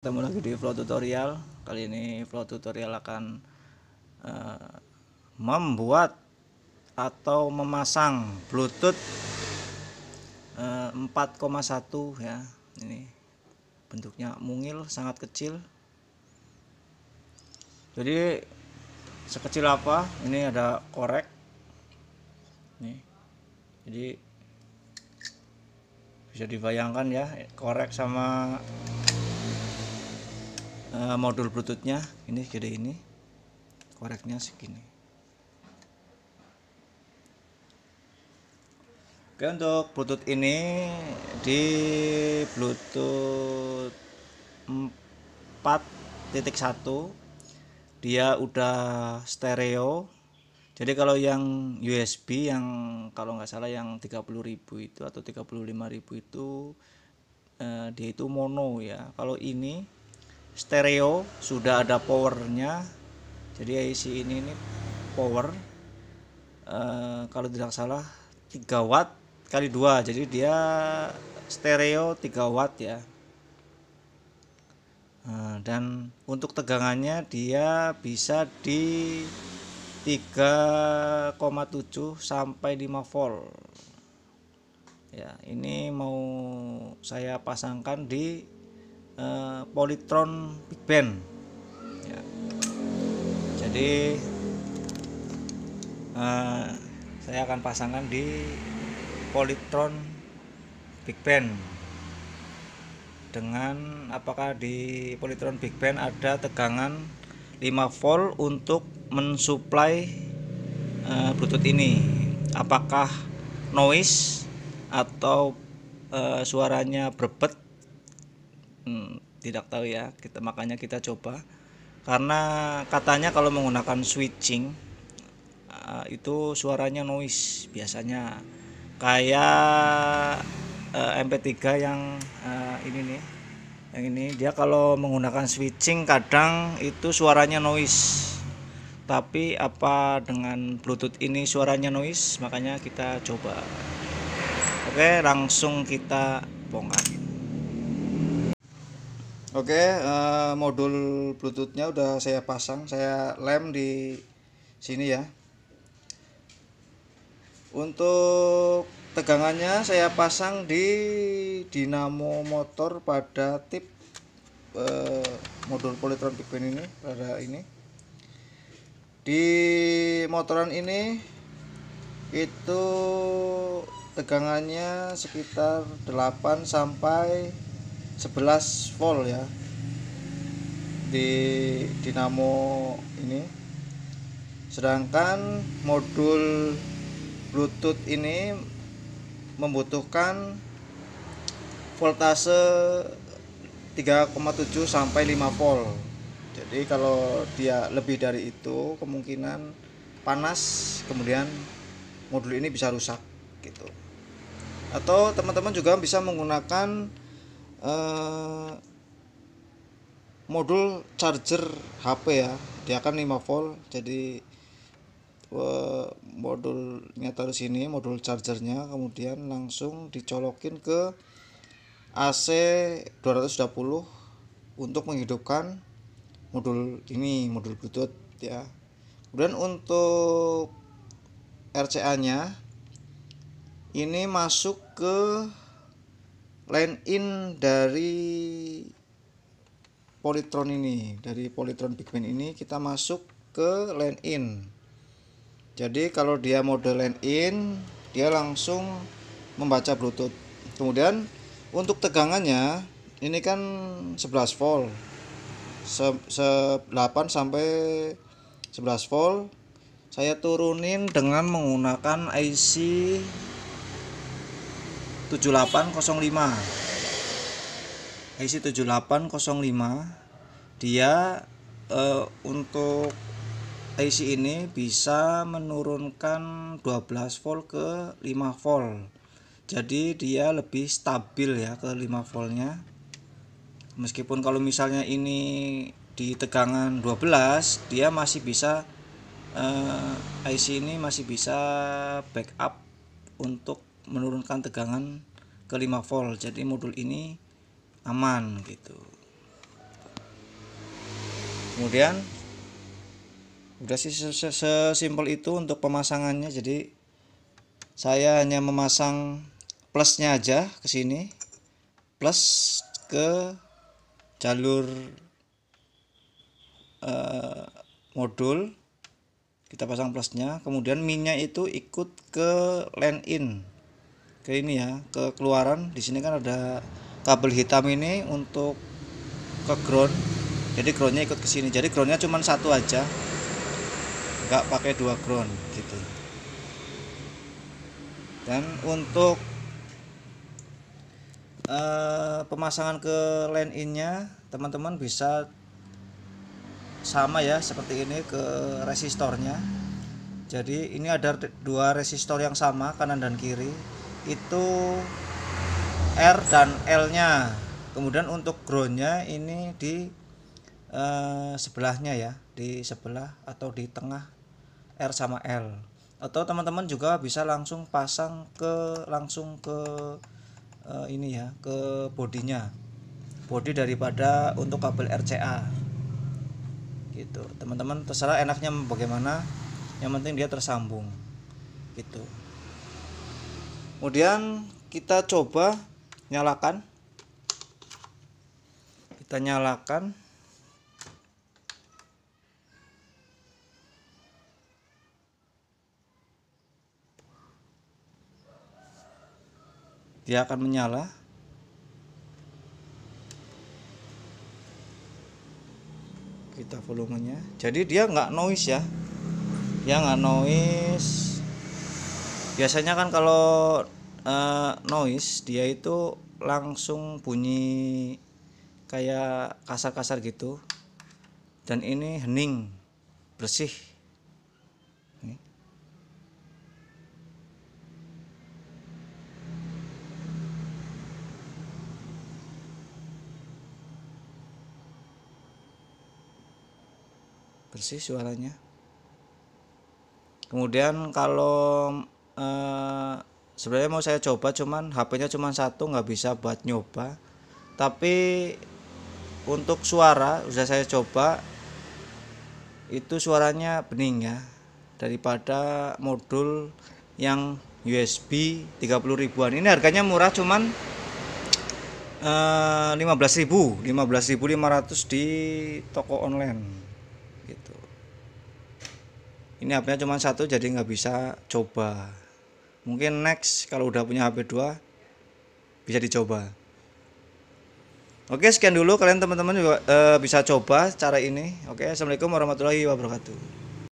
ketemu lagi di vlog tutorial kali ini vlog tutorial akan uh, membuat atau memasang bluetooth uh, eh, 4,1 ya ini bentuknya mungil sangat kecil jadi sekecil apa ini ada korek nih jadi bisa dibayangkan ya korek sama Eh, modul bluetoothnya ini gede ini koreknya segini oke untuk bluetooth ini di bluetooth 4.1 dia udah stereo jadi kalau yang USB yang kalau nggak salah yang 30.000 itu atau 35.000 itu eh, dia itu mono ya kalau ini stereo sudah ada powernya jadi IC ini ini power uh, kalau tidak salah 3 watt kali dua jadi dia stereo 3 watt ya uh, dan untuk tegangannya dia bisa di 3,7 sampai 5 volt ya ini mau saya pasangkan di Eh, Polytron Big Band ya. jadi uh, saya akan pasangkan di Polytron Big Band dengan apakah di Polytron Big Band ada tegangan 5 volt untuk mensuplai uh, Bluetooth ini apakah noise atau uh, suaranya berbet hmm, tidak tahu ya kita makanya kita coba karena katanya kalau menggunakan switching eh, itu suaranya noise biasanya kayak eh, MP3 yang eh, ini nih yang ini dia kalau menggunakan switching kadang itu suaranya noise tapi apa dengan bluetooth ini suaranya noise makanya kita coba oke langsung kita bongkar Oke, uh, modul Bluetoothnya udah saya pasang, saya lem di sini ya. Untuk tegangannya saya pasang di dinamo motor pada tip uh, modul polytron big ini pada ini. Di motoran ini itu tegangannya sekitar 8 sampai 11 volt ya di dinamo ini sedangkan modul bluetooth ini membutuhkan voltase 3,7 sampai 5 volt jadi kalau dia lebih dari itu kemungkinan panas kemudian modul ini bisa rusak gitu atau teman-teman juga bisa menggunakan Eh, modul charger HP ya dia kan 5 volt jadi uh, modulnya taruh sini modul chargernya kemudian langsung dicolokin ke AC 220 untuk menghidupkan modul ini modul bluetooth ya kemudian untuk RCA nya ini masuk ke line in dari Polytron ini dari Polytron pigment ini kita masuk ke line in jadi kalau dia mode line in dia langsung membaca bluetooth kemudian untuk tegangannya ini kan 11 volt 8 sampai 11 volt saya turunin dengan menggunakan IC 7805 IC 7805 dia uh, untuk IC ini bisa menurunkan 12 volt ke 5 volt jadi dia lebih stabil ya ke 5 voltnya meskipun kalau misalnya ini di tegangan 12 dia masih bisa uh, eh, IC ini masih bisa backup untuk menurunkan tegangan ke 5 volt jadi modul ini aman gitu kemudian udah sih sesimpel itu untuk pemasangannya jadi saya hanya memasang plusnya aja ke sini plus ke jalur uh, modul kita pasang plusnya kemudian minyak itu ikut ke line in ke ini ya ke keluaran di sini kan ada kabel hitam ini untuk ke ground jadi groundnya ikut ke sini jadi groundnya cuma satu aja nggak pakai dua ground gitu dan untuk uh, pemasangan ke line innya teman-teman bisa sama ya seperti ini ke resistornya jadi ini ada dua resistor yang sama kanan dan kiri itu R dan L-nya. Kemudian untuk ground-nya ini di eh, sebelahnya ya, di sebelah atau di tengah R sama L. Atau teman-teman juga bisa langsung pasang ke langsung ke eh, ini ya, ke bodinya. Body daripada untuk kabel RCA. Gitu. Teman-teman terserah enaknya bagaimana. Yang penting dia tersambung. Gitu kemudian kita coba nyalakan kita nyalakan dia akan menyala kita volumenya jadi dia nggak noise ya dia nggak noise biasanya kan kalau uh, noise dia itu langsung bunyi kayak kasar-kasar gitu dan ini hening bersih bersih suaranya kemudian kalau Eh, sebenarnya mau saya coba cuman HP-nya cuma satu nggak bisa buat nyoba tapi untuk suara sudah saya coba itu suaranya bening ya daripada modul yang USB 30 ribuan ini harganya murah cuman uh, 15.000 15.500 di toko online gitu ini hp nya cuma satu jadi nggak bisa coba mungkin next kalau udah punya HP 2 bisa dicoba oke sekian dulu kalian teman-teman juga uh, bisa coba cara ini oke assalamualaikum warahmatullahi wabarakatuh